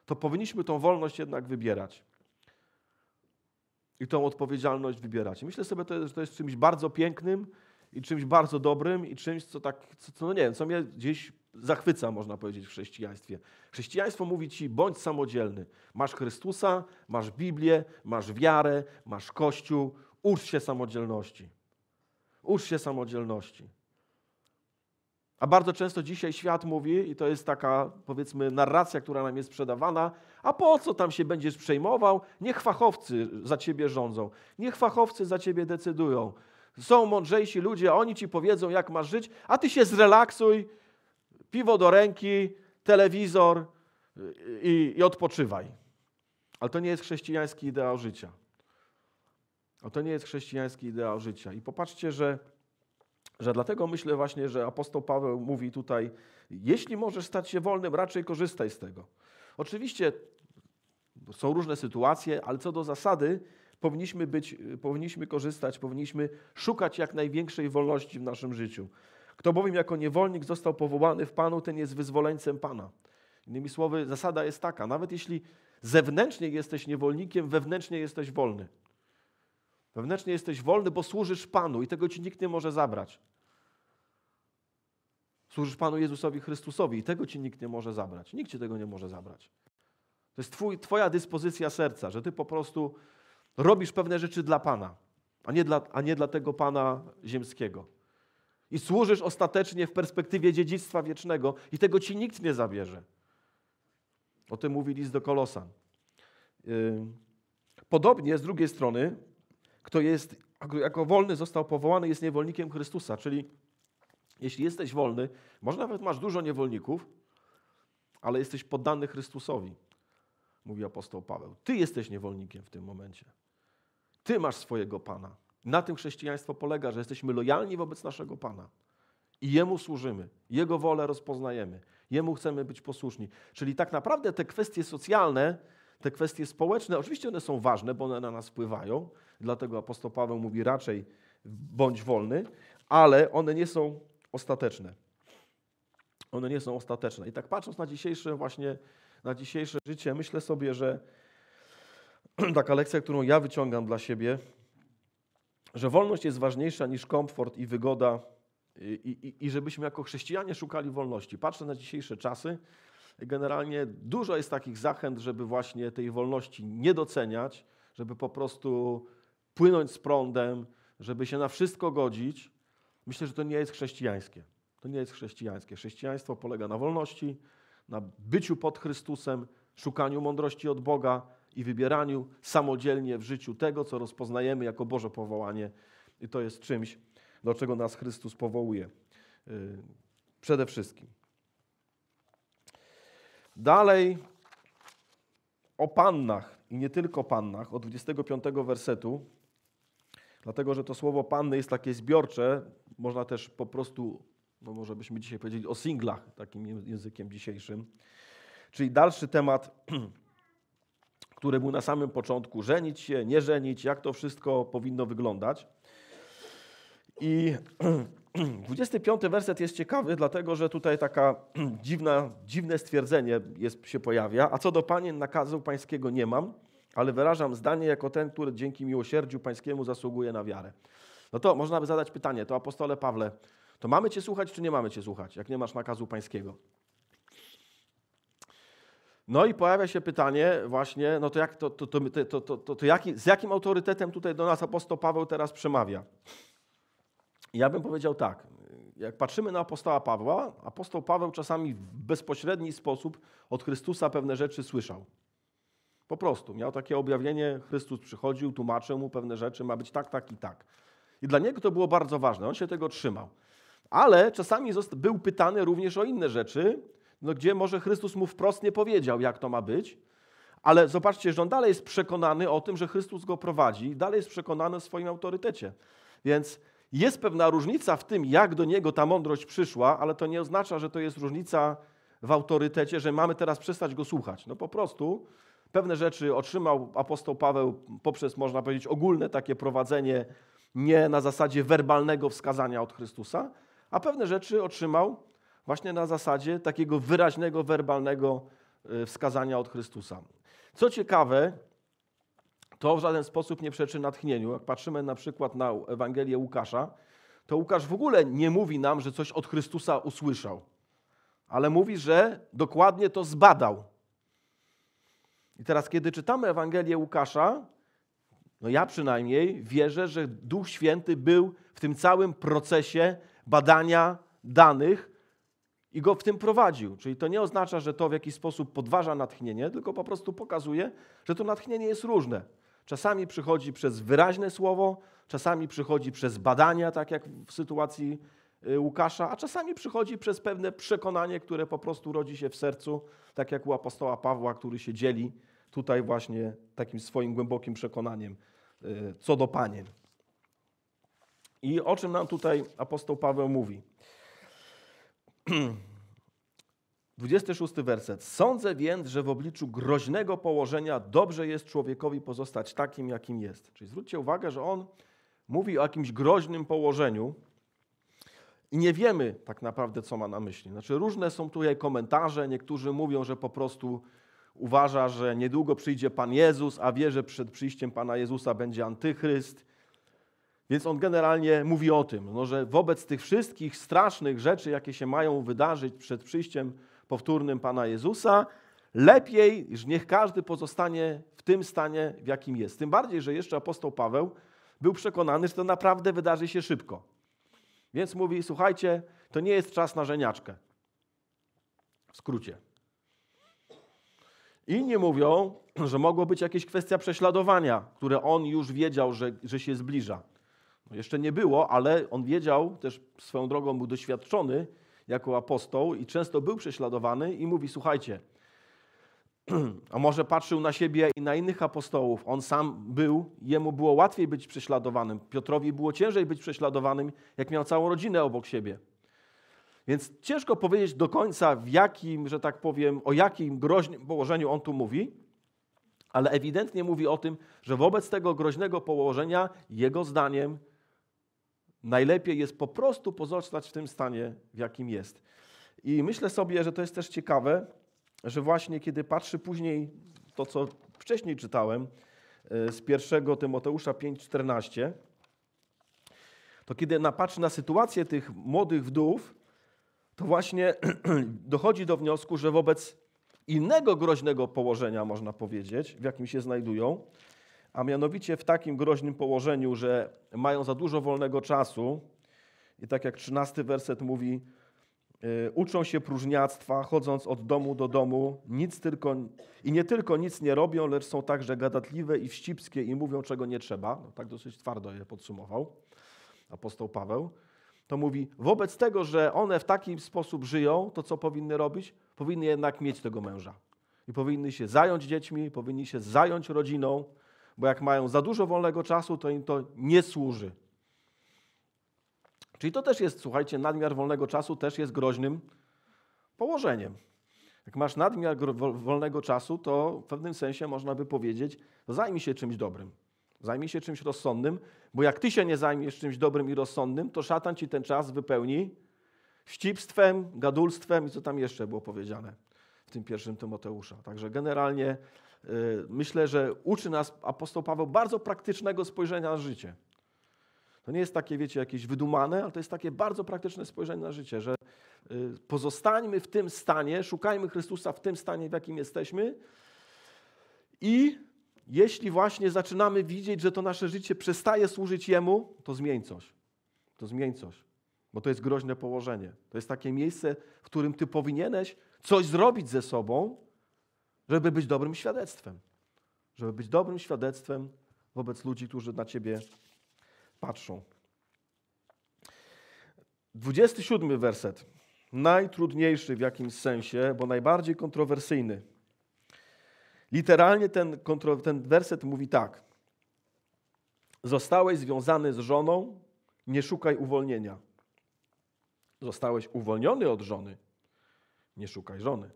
to powinniśmy tą wolność jednak wybierać. I tą odpowiedzialność wybierać. myślę sobie, że to jest czymś bardzo pięknym i czymś bardzo dobrym i czymś, co tak, co, co, no nie wiem, co mnie gdzieś zachwyca, można powiedzieć, w chrześcijaństwie. Chrześcijaństwo mówi ci, bądź samodzielny. Masz Chrystusa, masz Biblię, masz wiarę, masz Kościół, ucz się samodzielności. Ucz się samodzielności. A bardzo często dzisiaj świat mówi, i to jest taka, powiedzmy, narracja, która nam jest sprzedawana, a po co tam się będziesz przejmował? Niech fachowcy za ciebie rządzą, niech fachowcy za ciebie decydują. Są mądrzejsi ludzie, oni ci powiedzą, jak masz żyć, a ty się zrelaksuj Piwo do ręki, telewizor y, i, i odpoczywaj. Ale to nie jest chrześcijański ideał życia. A to nie jest chrześcijański ideał życia. I popatrzcie, że, że dlatego myślę właśnie, że apostoł Paweł mówi tutaj, jeśli możesz stać się wolnym, raczej korzystaj z tego. Oczywiście są różne sytuacje, ale co do zasady powinniśmy, być, powinniśmy korzystać, powinniśmy szukać jak największej wolności w naszym życiu. Kto bowiem jako niewolnik został powołany w Panu, ten jest wyzwoleńcem Pana. Innymi słowy, zasada jest taka: nawet jeśli zewnętrznie jesteś niewolnikiem, wewnętrznie jesteś wolny. Wewnętrznie jesteś wolny, bo służysz Panu i tego ci nikt nie może zabrać. Służysz Panu Jezusowi Chrystusowi i tego ci nikt nie może zabrać. Nikt ci tego nie może zabrać. To jest twój, Twoja dyspozycja serca, że Ty po prostu robisz pewne rzeczy dla Pana, a nie dla, a nie dla tego Pana ziemskiego. I służysz ostatecznie w perspektywie dziedzictwa wiecznego i tego ci nikt nie zabierze. O tym mówi list do Kolosan. Y, podobnie z drugiej strony, kto jest jako wolny został powołany, jest niewolnikiem Chrystusa, czyli jeśli jesteś wolny, może nawet masz dużo niewolników, ale jesteś poddany Chrystusowi, mówi apostoł Paweł. Ty jesteś niewolnikiem w tym momencie. Ty masz swojego Pana. Na tym chrześcijaństwo polega, że jesteśmy lojalni wobec naszego Pana i Jemu służymy, Jego wolę rozpoznajemy, Jemu chcemy być posłuszni. Czyli tak naprawdę te kwestie socjalne, te kwestie społeczne, oczywiście one są ważne, bo one na nas wpływają, dlatego apostoł Paweł mówi raczej bądź wolny, ale one nie są ostateczne. One nie są ostateczne. I tak patrząc na dzisiejsze właśnie, na dzisiejsze życie, myślę sobie, że [CLEARS THROAT] taka lekcja, którą ja wyciągam dla siebie, że wolność jest ważniejsza niż komfort i wygoda, i, i, i żebyśmy jako chrześcijanie szukali wolności. Patrzę na dzisiejsze czasy. Generalnie dużo jest takich zachęt, żeby właśnie tej wolności nie doceniać, żeby po prostu płynąć z prądem, żeby się na wszystko godzić. Myślę, że to nie jest chrześcijańskie. To nie jest chrześcijańskie. Chrześcijaństwo polega na wolności, na byciu pod Chrystusem, szukaniu mądrości od Boga, i wybieraniu samodzielnie w życiu tego, co rozpoznajemy jako Boże powołanie. I to jest czymś, do czego nas Chrystus powołuje. Y, przede wszystkim. Dalej o pannach i nie tylko pannach, od 25 wersetu, dlatego że to słowo panny jest takie zbiorcze, można też po prostu, no może byśmy dzisiaj powiedzieli o singlach, takim językiem dzisiejszym. Czyli dalszy temat [CLEARS THROAT] który był na samym początku, żenić się, nie żenić, jak to wszystko powinno wyglądać. I 25 [CLEARS THROAT] werset jest ciekawy, dlatego że tutaj taka [CLEARS THROAT] dziwna, dziwne stwierdzenie jest, się pojawia. A co do panien, nakazu pańskiego nie mam, ale wyrażam zdanie jako ten, który dzięki miłosierdziu pańskiemu zasługuje na wiarę. No to można by zadać pytanie, to apostole Pawle, to mamy Cię słuchać, czy nie mamy Cię słuchać, jak nie masz nakazu pańskiego? No i pojawia się pytanie właśnie, no to, jak, to, to, to, to, to jaki, z jakim autorytetem tutaj do nas apostoł Paweł teraz przemawia? Ja bym powiedział tak, jak patrzymy na apostoła Pawła, apostoł Paweł czasami w bezpośredni sposób od Chrystusa pewne rzeczy słyszał. Po prostu miał takie objawienie, Chrystus przychodził, tłumaczył mu pewne rzeczy, ma być tak, tak i tak. I dla niego to było bardzo ważne, on się tego trzymał. Ale czasami był pytany również o inne rzeczy, no gdzie może Chrystus mu wprost nie powiedział, jak to ma być, ale zobaczcie, że on dalej jest przekonany o tym, że Chrystus go prowadzi, dalej jest przekonany o swoim autorytecie. Więc jest pewna różnica w tym, jak do niego ta mądrość przyszła, ale to nie oznacza, że to jest różnica w autorytecie, że mamy teraz przestać go słuchać. No po prostu pewne rzeczy otrzymał apostoł Paweł poprzez, można powiedzieć, ogólne takie prowadzenie, nie na zasadzie werbalnego wskazania od Chrystusa, a pewne rzeczy otrzymał właśnie na zasadzie takiego wyraźnego, werbalnego e, wskazania od Chrystusa. Co ciekawe, to w żaden sposób nie przeczy natchnieniu. Jak patrzymy na przykład na Ewangelię Łukasza, to Łukasz w ogóle nie mówi nam, że coś od Chrystusa usłyszał, ale mówi, że dokładnie to zbadał. I teraz, kiedy czytamy Ewangelię Łukasza, no ja przynajmniej wierzę, że Duch Święty był w tym całym procesie badania danych, i go w tym prowadził. Czyli to nie oznacza, że to w jakiś sposób podważa natchnienie, tylko po prostu pokazuje, że to natchnienie jest różne. Czasami przychodzi przez wyraźne słowo, czasami przychodzi przez badania, tak jak w sytuacji y, Łukasza, a czasami przychodzi przez pewne przekonanie, które po prostu rodzi się w sercu, tak jak u apostoła Pawła, który się dzieli tutaj właśnie takim swoim głębokim przekonaniem y, co do panien. I o czym nam tutaj apostoł Paweł mówi? 26 [CLEARS THROAT] werset. Sądzę więc, że w obliczu groźnego położenia dobrze jest człowiekowi pozostać takim, jakim jest. Czyli zwróćcie uwagę, że on mówi o jakimś groźnym położeniu i nie wiemy tak naprawdę, co ma na myśli. Znaczy, różne są tutaj komentarze. Niektórzy mówią, że po prostu uważa, że niedługo przyjdzie Pan Jezus, a wie, że przed przyjściem Pana Jezusa będzie antychryst. Więc on generalnie mówi o tym, no, że wobec tych wszystkich strasznych rzeczy, jakie się mają wydarzyć przed przyjściem powtórnym Pana Jezusa, lepiej, że niech każdy pozostanie w tym stanie, w jakim jest. Tym bardziej, że jeszcze apostoł Paweł był przekonany, że to naprawdę wydarzy się szybko. Więc mówi: Słuchajcie, to nie jest czas na żeniaczkę. W skrócie. Inni mówią, że mogło być jakieś kwestia prześladowania, które on już wiedział, że, że się zbliża. No, jeszcze nie było, ale on wiedział, też swoją drogą był doświadczony jako apostoł i często był prześladowany i mówi, słuchajcie, [CLEARS THROAT] a może patrzył na siebie i na innych apostołów. On sam był, jemu było łatwiej być prześladowanym. Piotrowi było ciężej być prześladowanym, jak miał całą rodzinę obok siebie. Więc ciężko powiedzieć do końca, w jakim, że tak powiem, o jakim groźnym położeniu on tu mówi, ale ewidentnie mówi o tym, że wobec tego groźnego położenia, jego zdaniem, Najlepiej jest po prostu pozostać w tym stanie, w jakim jest. I myślę sobie, że to jest też ciekawe, że właśnie kiedy patrzy później to, co wcześniej czytałem e, z pierwszego Tymoteusza 5,14, to kiedy napatrzy na sytuację tych młodych wdów, to właśnie [CLEARS THROAT] dochodzi do wniosku, że wobec innego groźnego położenia, można powiedzieć, w jakim się znajdują, a mianowicie w takim groźnym położeniu, że mają za dużo wolnego czasu i tak jak 13 werset mówi, y, uczą się próżniactwa, chodząc od domu do domu, nic tylko i nie tylko nic nie robią, lecz są także gadatliwe i wścibskie i mówią, czego nie trzeba. No, tak dosyć twardo je podsumował apostoł Paweł. To mówi, wobec tego, że one w taki sposób żyją, to co powinny robić? Powinny jednak mieć tego męża. I powinny się zająć dziećmi, powinni się zająć rodziną, bo jak mają za dużo wolnego czasu, to im to nie służy. Czyli to też jest, słuchajcie, nadmiar wolnego czasu też jest groźnym położeniem. Jak masz nadmiar wolnego czasu, to w pewnym sensie można by powiedzieć, zajmij się czymś dobrym, zajmij się czymś rozsądnym, bo jak ty się nie zajmiesz czymś dobrym i rozsądnym, to szatan ci ten czas wypełni wścibstwem, gadulstwem i co tam jeszcze było powiedziane w tym pierwszym Tymoteusza. Także generalnie Y, myślę, że uczy nas apostoł Paweł bardzo praktycznego spojrzenia na życie. To nie jest takie, wiecie, jakieś wydumane, ale to jest takie bardzo praktyczne spojrzenie na życie, że y, pozostańmy w tym stanie, szukajmy Chrystusa w tym stanie, w jakim jesteśmy i jeśli właśnie zaczynamy widzieć, że to nasze życie przestaje służyć Jemu, to zmień coś. To zmień coś, bo to jest groźne położenie. To jest takie miejsce, w którym Ty powinieneś coś zrobić ze sobą, żeby być dobrym świadectwem. Żeby być dobrym świadectwem wobec ludzi, którzy na ciebie patrzą. 27 werset. Najtrudniejszy w jakimś sensie, bo najbardziej kontrowersyjny. Literalnie ten, ten werset mówi tak. Zostałeś związany z żoną, nie szukaj uwolnienia. Zostałeś uwolniony od żony, nie szukaj żony.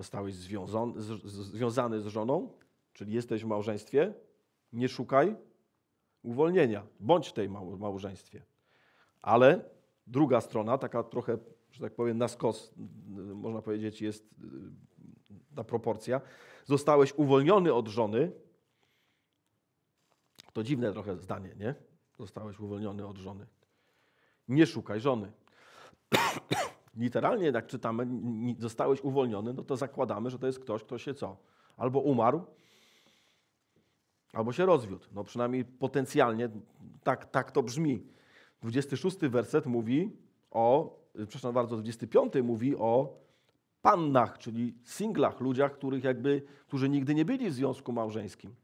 Zostałeś związany z, związany z żoną, czyli jesteś w małżeństwie, nie szukaj uwolnienia, bądź w tej małżeństwie. Ale druga strona, taka trochę, że tak powiem, na skos, y, można powiedzieć, jest y, ta proporcja. Zostałeś uwolniony od żony. To dziwne trochę zdanie, nie? Zostałeś uwolniony od żony. Nie szukaj żony literalnie jak czytamy, zostałeś uwolniony, no to zakładamy, że to jest ktoś, kto się co? Albo umarł, albo się rozwiódł. No przynajmniej potencjalnie tak, tak to brzmi. 26 werset mówi o, y, przepraszam bardzo, 25 mówi o pannach, czyli singlach, ludziach, których jakby, którzy nigdy nie byli w związku małżeńskim.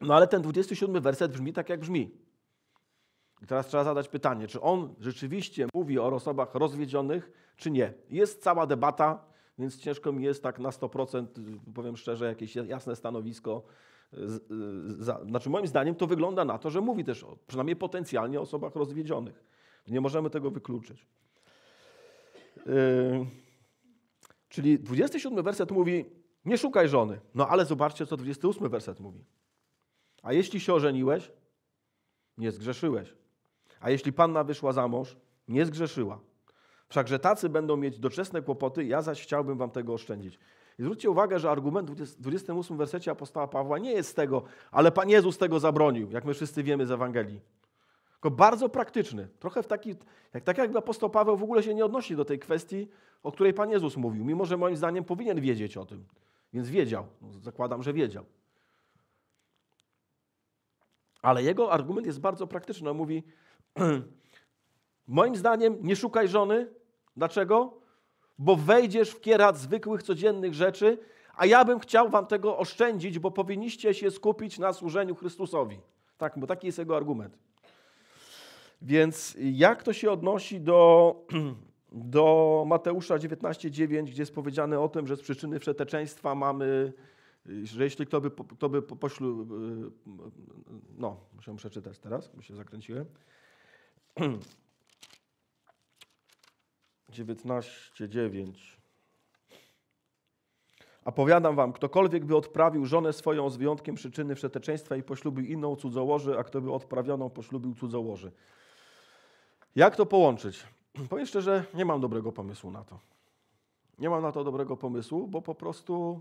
No ale ten 27 werset brzmi tak, jak brzmi. I teraz trzeba zadać pytanie, czy on rzeczywiście mówi o osobach rozwiedzionych, czy nie. Jest cała debata, więc ciężko mi jest tak na 100%, y, powiem szczerze, jakieś jasne stanowisko. Y, y, znaczy, moim zdaniem to wygląda na to, że mówi też o, przynajmniej potencjalnie o osobach rozwiedzionych. Nie możemy tego wykluczyć. Yy, czyli 27 werset mówi: Nie szukaj żony. No ale zobaczcie, co 28 werset mówi. A jeśli się ożeniłeś, nie zgrzeszyłeś. A jeśli panna wyszła za mąż, nie zgrzeszyła. Wszakże tacy będą mieć doczesne kłopoty, ja zaś chciałbym wam tego oszczędzić. I zwróćcie uwagę, że argument w 28 wersecie apostoła Pawła nie jest z tego, ale Pan Jezus tego zabronił, jak my wszyscy wiemy z Ewangelii. Tylko bardzo praktyczny. Trochę w taki, jak, tak jakby apostoł Paweł w ogóle się nie odnosi do tej kwestii, o której Pan Jezus mówił, mimo że moim zdaniem powinien wiedzieć o tym. Więc wiedział, no, zakładam, że wiedział. Ale jego argument jest bardzo praktyczny. On mówi, [CLEARS THROAT] Moim zdaniem nie szukaj żony. Dlaczego? Bo wejdziesz w kierat zwykłych, codziennych rzeczy, a ja bym chciał wam tego oszczędzić, bo powinniście się skupić na służeniu Chrystusowi. Tak, bo taki jest jego argument. Więc jak to się odnosi do, [CLEARS THROAT] do Mateusza 19:9, gdzie jest powiedziane o tym, że z przyczyny przeteczeństwa mamy, y, że jeśli kto by, kto by poślu, y, no, muszę przeczytać teraz, bo się zakręciłem. 19:9. [CLEARS THROAT] A powiadam wam, ktokolwiek by odprawił żonę swoją z wyjątkiem przyczyny wszeteczeństwa i poślubił inną cudzołoży, a kto by odprawioną poślubił cudzołoży. Jak to połączyć? [CLEARS THROAT] Powiem szczerze, nie mam dobrego pomysłu na to. Nie mam na to dobrego pomysłu, bo po prostu,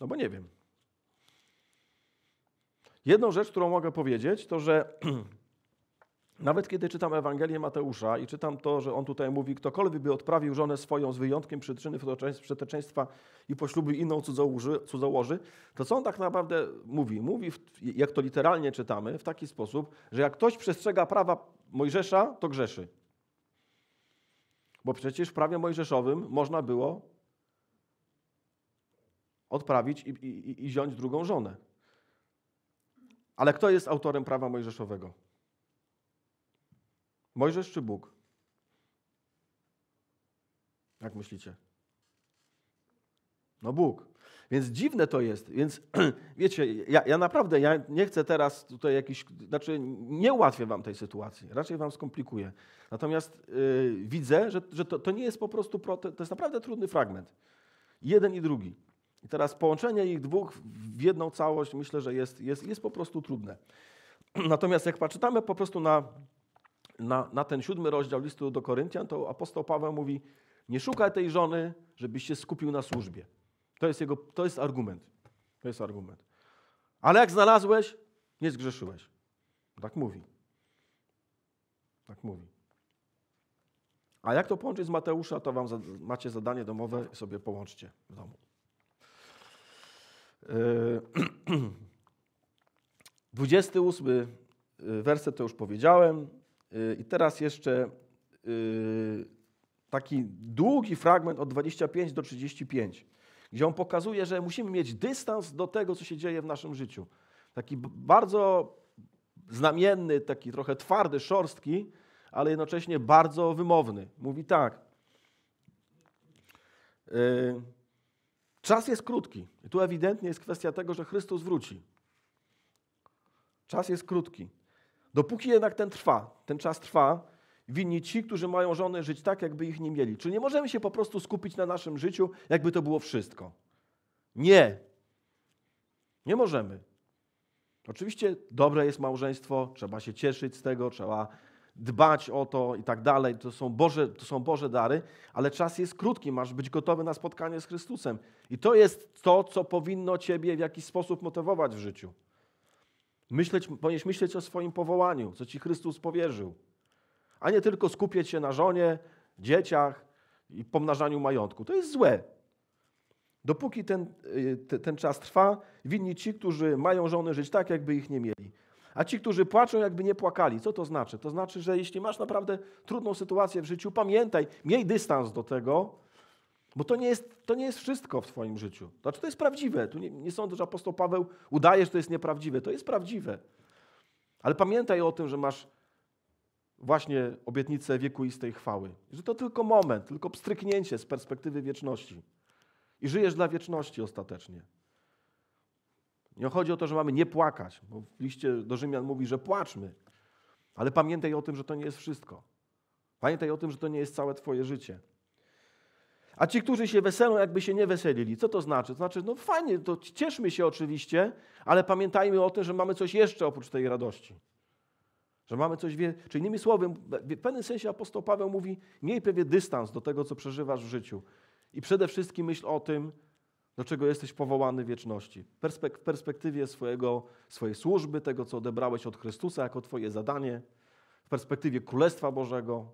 no bo nie wiem. Jedną rzecz, którą mogę powiedzieć, to że [CLEARS THROAT] Nawet kiedy czytam Ewangelię Mateusza i czytam to, że on tutaj mówi, ktokolwiek by odprawił żonę swoją z wyjątkiem przyczyny przeteczeństwa i poślubił inną cudzołoży, cudzołoży, to co on tak naprawdę mówi? Mówi, jak to literalnie czytamy, w taki sposób, że jak ktoś przestrzega prawa Mojżesza, to grzeszy. Bo przecież w prawie mojżeszowym można było odprawić i, i, i wziąć drugą żonę. Ale kto jest autorem prawa mojżeszowego? Mojżesz czy Bóg? Jak myślicie? No Bóg. Więc dziwne to jest. Więc [CLEARS THROAT] wiecie, ja, ja, naprawdę ja nie chcę teraz tutaj jakiś, znaczy nie ułatwię wam tej sytuacji, raczej wam skomplikuję. Natomiast yy, widzę, że, że to, to, nie jest po prostu, pro, to, jest naprawdę trudny fragment. Jeden i drugi. I teraz połączenie ich dwóch w jedną całość myślę, że jest, jest, jest po prostu trudne. [CLEARS THROAT] Natomiast jak poczytamy po prostu na na, na ten siódmy rozdział listu do Koryntian, to apostoł Paweł mówi, nie szukaj tej żony, żebyś się skupił na służbie. To jest, jego, to jest argument. To jest argument. Ale jak znalazłeś, nie zgrzeszyłeś. Tak mówi. Tak mówi. A jak to połączyć z Mateusza, to wam za, macie zadanie domowe, sobie połączcie w domu. Yy, 28 [CLEARS THROAT] yy, werset to już powiedziałem. Y, I teraz jeszcze y, taki długi fragment od 25 do 35, gdzie on pokazuje, że musimy mieć dystans do tego, co się dzieje w naszym życiu. Taki bardzo znamienny, taki trochę twardy, szorstki, ale jednocześnie bardzo wymowny. Mówi tak. Y, czas jest krótki. tu ewidentnie jest kwestia tego, że Chrystus wróci. Czas jest krótki. Dopóki jednak ten trwa, ten czas trwa, winni ci, którzy mają żony, żyć tak, jakby ich nie mieli. Czyli nie możemy się po prostu skupić na naszym życiu, jakby to było wszystko. Nie. Nie możemy. Oczywiście dobre jest małżeństwo, trzeba się cieszyć z tego, trzeba dbać o to i tak dalej. To są Boże, to są Boże dary, ale czas jest krótki, masz być gotowy na spotkanie z Chrystusem. I to jest to, co powinno Ciebie w jakiś sposób motywować w życiu. Myśleć, powinieneś myśleć o swoim powołaniu, co ci Chrystus powierzył, a nie tylko skupiać się na żonie, dzieciach i pomnażaniu majątku. To jest złe. Dopóki ten, y, ten czas trwa, winni ci, którzy mają żony, żyć tak, jakby ich nie mieli. A ci, którzy płaczą, jakby nie płakali. Co to znaczy? To znaczy, że jeśli masz naprawdę trudną sytuację w życiu, pamiętaj, miej dystans do tego, bo to nie jest, to nie jest wszystko w Twoim życiu. Znaczy, to jest prawdziwe. Tu nie, nie sądzę, że apostoł Paweł udaje, że to jest nieprawdziwe. To jest prawdziwe. Ale pamiętaj o tym, że masz właśnie obietnicę wiekuistej chwały. Że to tylko moment, tylko pstryknięcie z perspektywy wieczności. I żyjesz dla wieczności ostatecznie. Nie chodzi o to, że mamy nie płakać, bo w liście do Rzymian mówi, że płaczmy. Ale pamiętaj o tym, że to nie jest wszystko. Pamiętaj o tym, że to nie jest całe Twoje życie. A ci, którzy się weselą, jakby się nie weselili. Co to znaczy? To znaczy, no fajnie, to cieszmy się oczywiście, ale pamiętajmy o tym, że mamy coś jeszcze oprócz tej radości. Że mamy coś, wie... czyli innymi słowy, w pewnym sensie apostoł Paweł mówi, miej pewien dystans do tego, co przeżywasz w życiu. I przede wszystkim myśl o tym, do czego jesteś powołany w wieczności. Perspek w perspektywie swojego, swojej służby, tego, co odebrałeś od Chrystusa jako Twoje zadanie, w perspektywie Królestwa Bożego,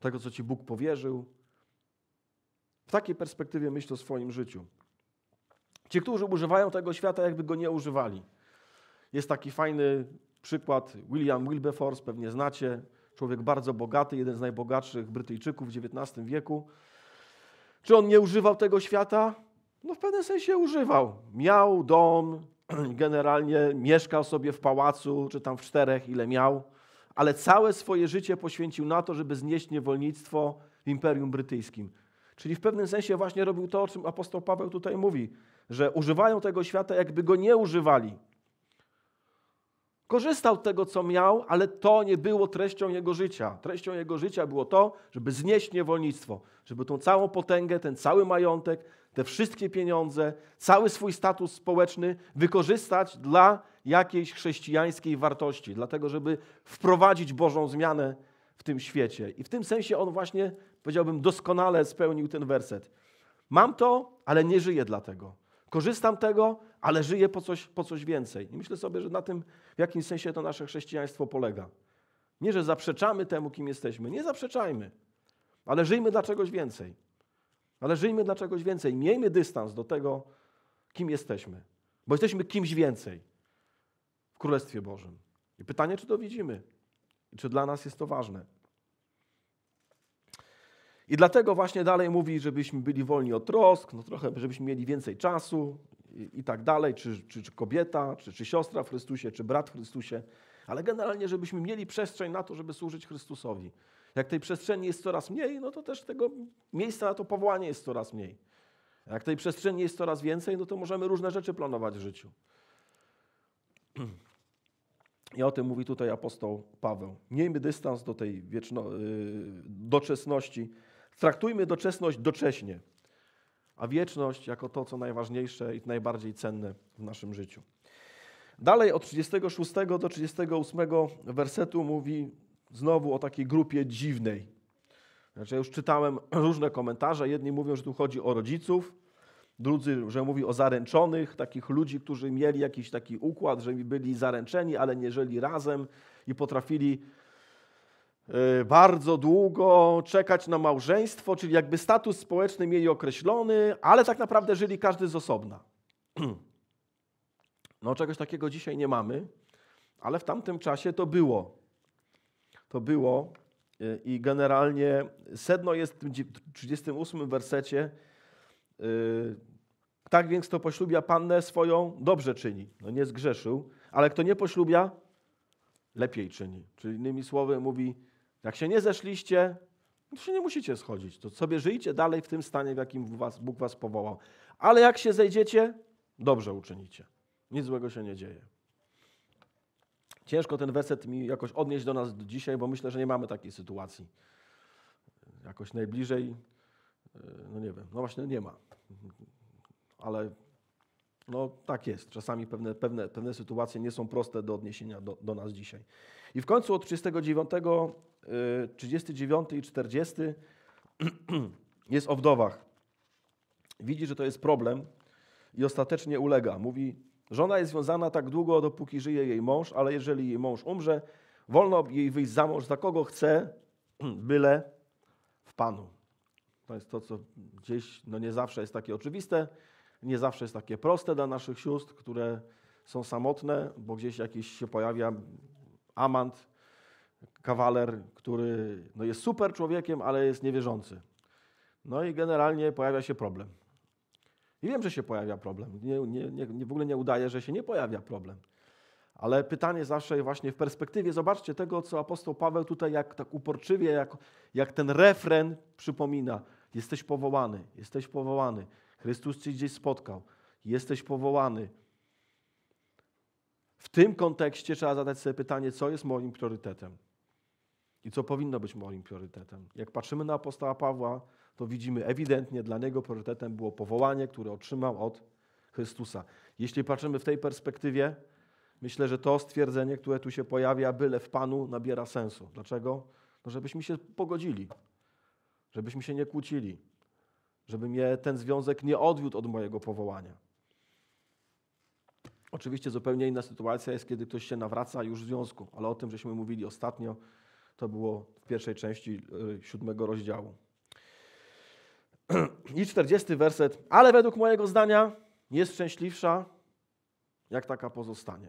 tego, co Ci Bóg powierzył, w takiej perspektywie myśl o swoim życiu. Ci, którzy używają tego świata, jakby go nie używali. Jest taki fajny przykład William Wilberforce, pewnie znacie. Człowiek bardzo bogaty, jeden z najbogatszych Brytyjczyków w XIX wieku. Czy on nie używał tego świata? No w pewnym sensie używał. Miał dom, [CLEARS THROAT] generalnie mieszkał sobie w pałacu, czy tam w czterech, ile miał, ale całe swoje życie poświęcił na to, żeby znieść niewolnictwo w Imperium Brytyjskim. Czyli w pewnym sensie właśnie robił to, o czym apostoł Paweł tutaj mówi, że używają tego świata, jakby go nie używali. Korzystał tego, co miał, ale to nie było treścią jego życia. Treścią jego życia było to, żeby znieść niewolnictwo, żeby tą całą potęgę, ten cały majątek, te wszystkie pieniądze, cały swój status społeczny wykorzystać dla jakiejś chrześcijańskiej wartości, dlatego żeby wprowadzić Bożą zmianę w tym świecie. I w tym sensie on właśnie, powiedziałbym, doskonale spełnił ten werset. Mam to, ale nie żyję dlatego. Korzystam tego, ale żyję po coś, po coś więcej. I myślę sobie, że na tym w jakimś sensie to nasze chrześcijaństwo polega. Nie, że zaprzeczamy temu, kim jesteśmy. Nie zaprzeczajmy, ale żyjmy dla czegoś więcej. Ale żyjmy dla czegoś więcej. Miejmy dystans do tego, kim jesteśmy. Bo jesteśmy kimś więcej w Królestwie Bożym. I pytanie, czy to widzimy? Czy dla nas jest to ważne? I dlatego właśnie dalej mówi, żebyśmy byli wolni od trosk, no trochę, żebyśmy mieli więcej czasu i, i tak dalej, czy, czy, czy kobieta, czy, czy siostra w Chrystusie, czy brat w Chrystusie, ale generalnie, żebyśmy mieli przestrzeń na to, żeby służyć Chrystusowi. Jak tej przestrzeni jest coraz mniej, no to też tego miejsca na to powołanie jest coraz mniej. Jak tej przestrzeni jest coraz więcej, no to możemy różne rzeczy planować w życiu. [CLEARS THROAT] I o tym mówi tutaj apostoł Paweł. Miejmy dystans do tej wieczno, y, doczesności. Traktujmy doczesność docześnie, a wieczność jako to, co najważniejsze i najbardziej cenne w naszym życiu. Dalej od 36 do 38 wersetu mówi znowu o takiej grupie dziwnej. Znaczy, ja już czytałem [CLEARS THROAT] różne komentarze. Jedni mówią, że tu chodzi o rodziców, Drudzy, że mówi o zaręczonych, takich ludzi, którzy mieli jakiś taki układ, że byli zaręczeni, ale nie żyli razem i potrafili e, bardzo długo czekać na małżeństwo, czyli jakby status społeczny mieli określony, ale tak naprawdę żyli każdy z osobna. [CLEARS THROAT] No czegoś takiego dzisiaj nie mamy, ale w tamtym czasie to było. To było e, i generalnie sedno jest w 38 wersecie e, tak więc, kto poślubia pannę swoją, dobrze czyni. No nie zgrzeszył, ale kto nie poślubia, lepiej czyni. Czyli innymi słowy mówi, jak się nie zeszliście, to się nie musicie schodzić. To sobie żyjcie dalej w tym stanie, w jakim was, Bóg was powołał. Ale jak się zejdziecie, dobrze uczynicie. Nic złego się nie dzieje. Ciężko ten werset mi jakoś odnieść do nas dzisiaj, bo myślę, że nie mamy takiej sytuacji. Jakoś najbliżej, e, no nie wiem, no właśnie nie ma ale no tak jest. Czasami pewne, pewne, pewne sytuacje nie są proste do odniesienia do, do nas dzisiaj. I w końcu od 39, 39 y, i 40 [CLEARS THROAT] jest o wdowach. Widzi, że to jest problem i ostatecznie ulega. Mówi, żona jest związana tak długo, dopóki żyje jej mąż, ale jeżeli jej mąż umrze, wolno jej wyjść za mąż za kogo chce, [CLEARS THROAT] byle w Panu. To jest to, co gdzieś no nie zawsze jest takie oczywiste, nie zawsze jest takie proste dla naszych sióstr, które są samotne, bo gdzieś jakiś się pojawia amant, kawaler, który no jest super człowiekiem, ale jest niewierzący. No i generalnie pojawia się problem. I wiem, że się pojawia problem. Nie, nie, nie, w ogóle nie udaje, że się nie pojawia problem. Ale pytanie zawsze właśnie w perspektywie, zobaczcie tego, co apostoł Paweł tutaj jak tak uporczywie, jak, jak ten refren przypomina. Jesteś powołany, jesteś powołany, Chrystus Cię gdzieś spotkał, jesteś powołany. W tym kontekście trzeba zadać sobie pytanie, co jest moim priorytetem i co powinno być moim priorytetem. Jak patrzymy na apostoła Pawła, to widzimy ewidentnie, dla niego priorytetem było powołanie, które otrzymał od Chrystusa. Jeśli patrzymy w tej perspektywie, myślę, że to stwierdzenie, które tu się pojawia, byle w Panu, nabiera sensu. Dlaczego? No, żebyśmy się pogodzili, żebyśmy się nie kłócili, żeby mnie ten związek nie odwiódł od mojego powołania. Oczywiście zupełnie inna sytuacja jest, kiedy ktoś się nawraca już w związku, ale o tym żeśmy mówili ostatnio, to było w pierwszej części e, siódmego rozdziału. [CLEARS THROAT] I czterdziesty werset, ale według mojego zdania jest szczęśliwsza, jak taka pozostanie.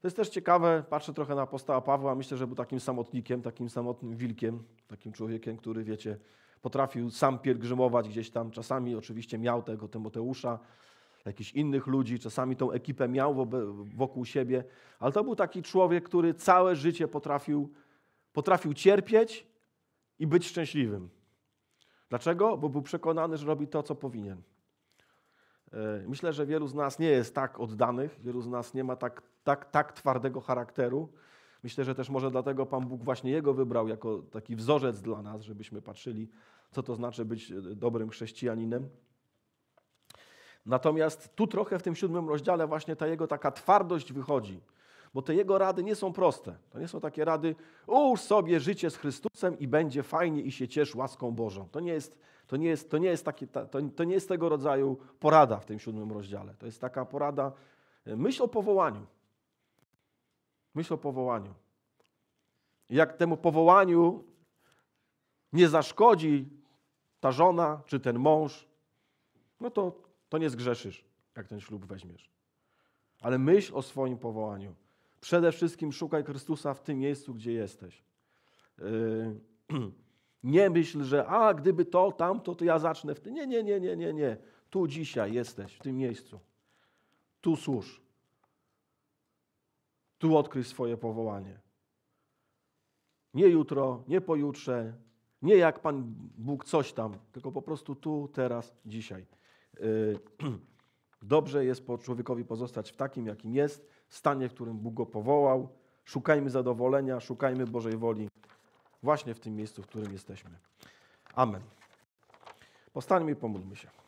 To jest też ciekawe, patrzę trochę na apostoła Pawła, myślę, że był takim samotnikiem, takim samotnym wilkiem, takim człowiekiem, który, wiecie, Potrafił sam pielgrzymować gdzieś tam, czasami oczywiście miał tego Tymoteusza, jakichś innych ludzi, czasami tą ekipę miał wokół siebie, ale to był taki człowiek, który całe życie potrafił, potrafił cierpieć i być szczęśliwym. Dlaczego? Bo był przekonany, że robi to, co powinien. E, myślę, że wielu z nas nie jest tak oddanych, wielu z nas nie ma tak, tak, tak twardego charakteru, Myślę, że też może dlatego Pan Bóg właśnie Jego wybrał jako taki wzorzec dla nas, żebyśmy patrzyli, co to znaczy być e, dobrym chrześcijaninem. Natomiast tu trochę w tym siódmym rozdziale właśnie ta jego taka twardość wychodzi, bo te jego rady nie są proste. To nie są takie rady, ułóż sobie życie z Chrystusem i będzie fajnie i się ciesz łaską Bożą. To nie jest, to nie jest, to nie jest, takie, to, to nie jest tego rodzaju porada w tym siódmym rozdziale. To jest taka porada, e, myśl o powołaniu. Myśl o powołaniu. Jak temu powołaniu nie zaszkodzi ta żona czy ten mąż, no to, to nie zgrzeszysz, jak ten ślub weźmiesz. Ale myśl o swoim powołaniu. Przede wszystkim szukaj Chrystusa w tym miejscu, gdzie jesteś. Yy, [CLEARS THROAT] nie myśl, że a gdyby to, tamto, to ja zacznę w tym. Nie, nie, nie, nie, nie, nie. Tu dzisiaj jesteś, w tym miejscu. Tu służ. Tu odkryj swoje powołanie. Nie jutro, nie pojutrze, nie jak Pan Bóg coś tam, tylko po prostu tu, teraz, dzisiaj. Y, [CLEARS THROAT] dobrze jest po człowiekowi pozostać w takim, jakim jest, stanie, w którym Bóg go powołał. Szukajmy zadowolenia, szukajmy Bożej woli właśnie w tym miejscu, w którym jesteśmy. Amen. Postańmy i pomódlmy się.